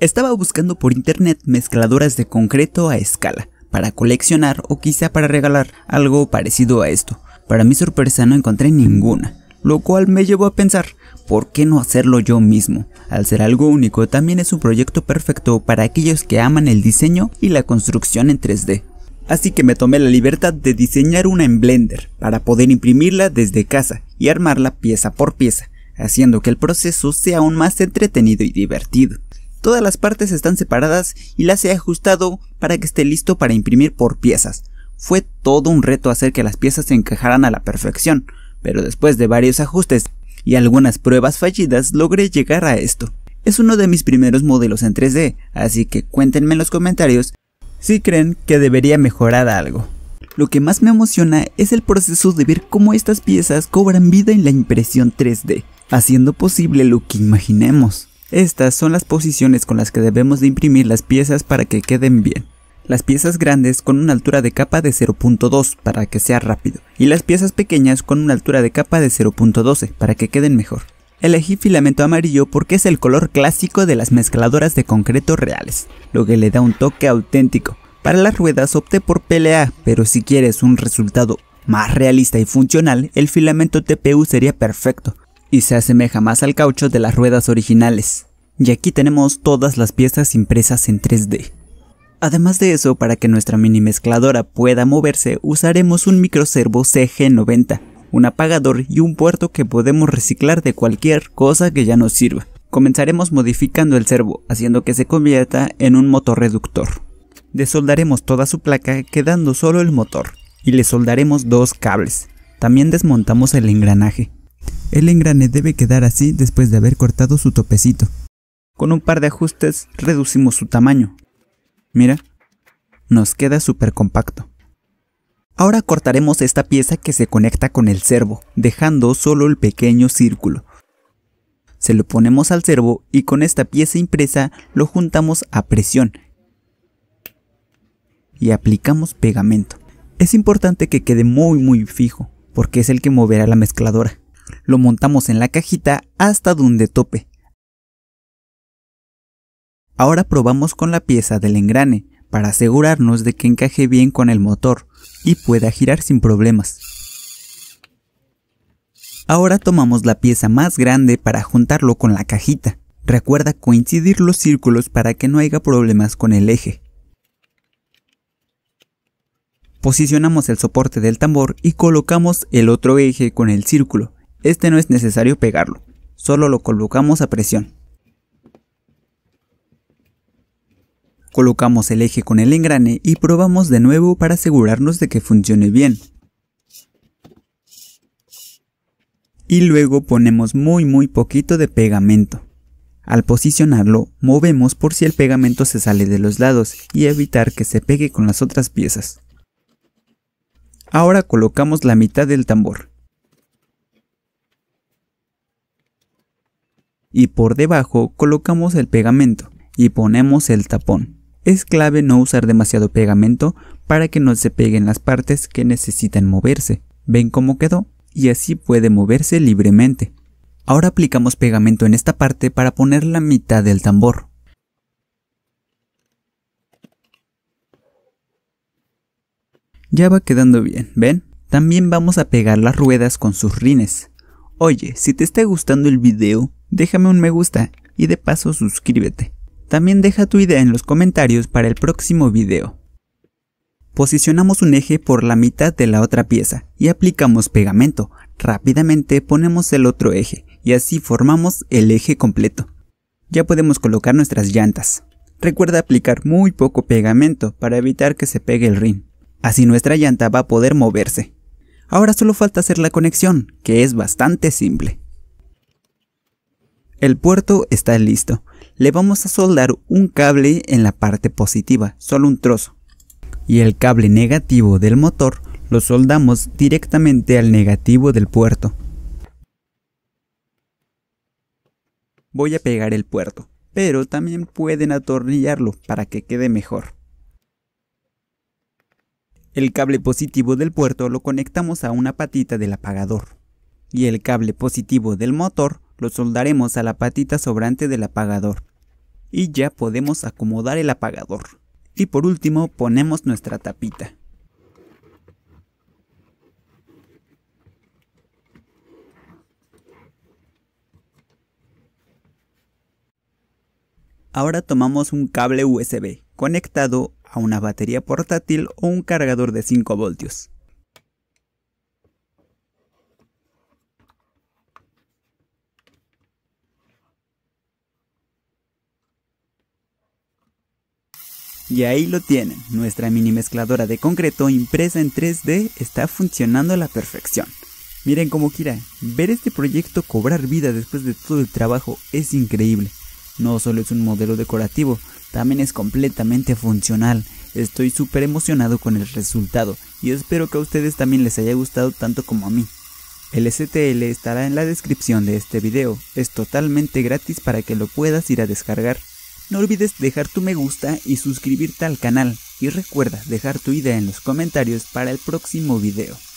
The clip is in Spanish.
Estaba buscando por internet mezcladoras de concreto a escala, para coleccionar o quizá para regalar algo parecido a esto. Para mi sorpresa no encontré ninguna, lo cual me llevó a pensar, ¿por qué no hacerlo yo mismo? Al ser algo único, también es un proyecto perfecto para aquellos que aman el diseño y la construcción en 3D. Así que me tomé la libertad de diseñar una en Blender para poder imprimirla desde casa y armarla pieza por pieza, haciendo que el proceso sea aún más entretenido y divertido. Todas las partes están separadas y las he ajustado para que esté listo para imprimir por piezas. Fue todo un reto hacer que las piezas se encajaran a la perfección, pero después de varios ajustes y algunas pruebas fallidas logré llegar a esto. Es uno de mis primeros modelos en 3D, así que cuéntenme en los comentarios si creen que debería mejorar algo. Lo que más me emociona es el proceso de ver cómo estas piezas cobran vida en la impresión 3D, haciendo posible lo que imaginemos. Estas son las posiciones con las que debemos de imprimir las piezas para que queden bien. Las piezas grandes con una altura de capa de 0.2 para que sea rápido y las piezas pequeñas con una altura de capa de 0.12 para que queden mejor. Elegí filamento amarillo porque es el color clásico de las mezcladoras de concreto reales, lo que le da un toque auténtico. Para las ruedas opté por PLA, pero si quieres un resultado más realista y funcional, el filamento TPU sería perfecto, y se asemeja más al caucho de las ruedas originales. Y aquí tenemos todas las piezas impresas en 3D. Además de eso, para que nuestra mini mezcladora pueda moverse, usaremos un microservo CG90, un apagador y un puerto que podemos reciclar de cualquier cosa que ya nos sirva. Comenzaremos modificando el servo, haciendo que se convierta en un motor reductor. Desoldaremos toda su placa quedando solo el motor, y le soldaremos dos cables. También desmontamos el engranaje. El engrane debe quedar así después de haber cortado su topecito. Con un par de ajustes reducimos su tamaño. Mira, nos queda súper compacto. Ahora cortaremos esta pieza que se conecta con el servo, dejando solo el pequeño círculo. Se lo ponemos al servo y con esta pieza impresa lo juntamos a presión y aplicamos pegamento. Es importante que quede muy muy fijo porque es el que moverá la mezcladora. Lo montamos en la cajita hasta donde tope. Ahora probamos con la pieza del engrane para asegurarnos de que encaje bien con el motor y pueda girar sin problemas. Ahora tomamos la pieza más grande para juntarlo con la cajita. Recuerda coincidir los círculos para que no haya problemas con el eje. Posicionamos el soporte del tambor y colocamos el otro eje con el círculo. Este no es necesario pegarlo, solo lo colocamos a presión. Colocamos el eje con el engrane y probamos de nuevo para asegurarnos de que funcione bien. Y luego ponemos muy muy poquito de pegamento. Al posicionarlo, movemos por si el pegamento se sale de los lados y evitar que se pegue con las otras piezas. Ahora colocamos la mitad del tambor y por debajo colocamos el pegamento y ponemos el tapón. Es clave no usar demasiado pegamento para que no se peguen las partes que necesitan moverse. ¿Ven cómo quedó? Y así puede moverse libremente. Ahora aplicamos pegamento en esta parte para poner la mitad del tambor. Ya va quedando bien, ¿ven? También vamos a pegar las ruedas con sus rines. Oye, si te está gustando el video, déjame un me gusta y de paso suscríbete. También deja tu idea en los comentarios para el próximo video. Posicionamos un eje por la mitad de la otra pieza y aplicamos pegamento. Rápidamente ponemos el otro eje y así formamos el eje completo. Ya podemos colocar nuestras llantas. Recuerda aplicar muy poco pegamento para evitar que se pegue el rin. Así nuestra llanta va a poder moverse. Ahora solo falta hacer la conexión, que es bastante simple. El puerto está listo. Le vamos a soldar un cable en la parte positiva, solo un trozo. Y el cable negativo del motor lo soldamos directamente al negativo del puerto. Voy a pegar el puerto, pero también pueden atornillarlo para que quede mejor. El cable positivo del puerto lo conectamos a una patita del apagador. Y el cable positivo del motor lo soldaremos a la patita sobrante del apagador. Y ya podemos acomodar el apagador. Y por último ponemos nuestra tapita. Ahora tomamos un cable USB conectado a una batería portátil o un cargador de 5 voltios. Y ahí lo tienen, nuestra mini mezcladora de concreto impresa en 3D está funcionando a la perfección. Miren cómo gira, ver este proyecto cobrar vida después de todo el trabajo es increíble. No solo es un modelo decorativo, también es completamente funcional. Estoy súper emocionado con el resultado y espero que a ustedes también les haya gustado tanto como a mí. El STL estará en la descripción de este video, es totalmente gratis para que lo puedas ir a descargar. No olvides dejar tu me gusta y suscribirte al canal y recuerda dejar tu idea en los comentarios para el próximo video.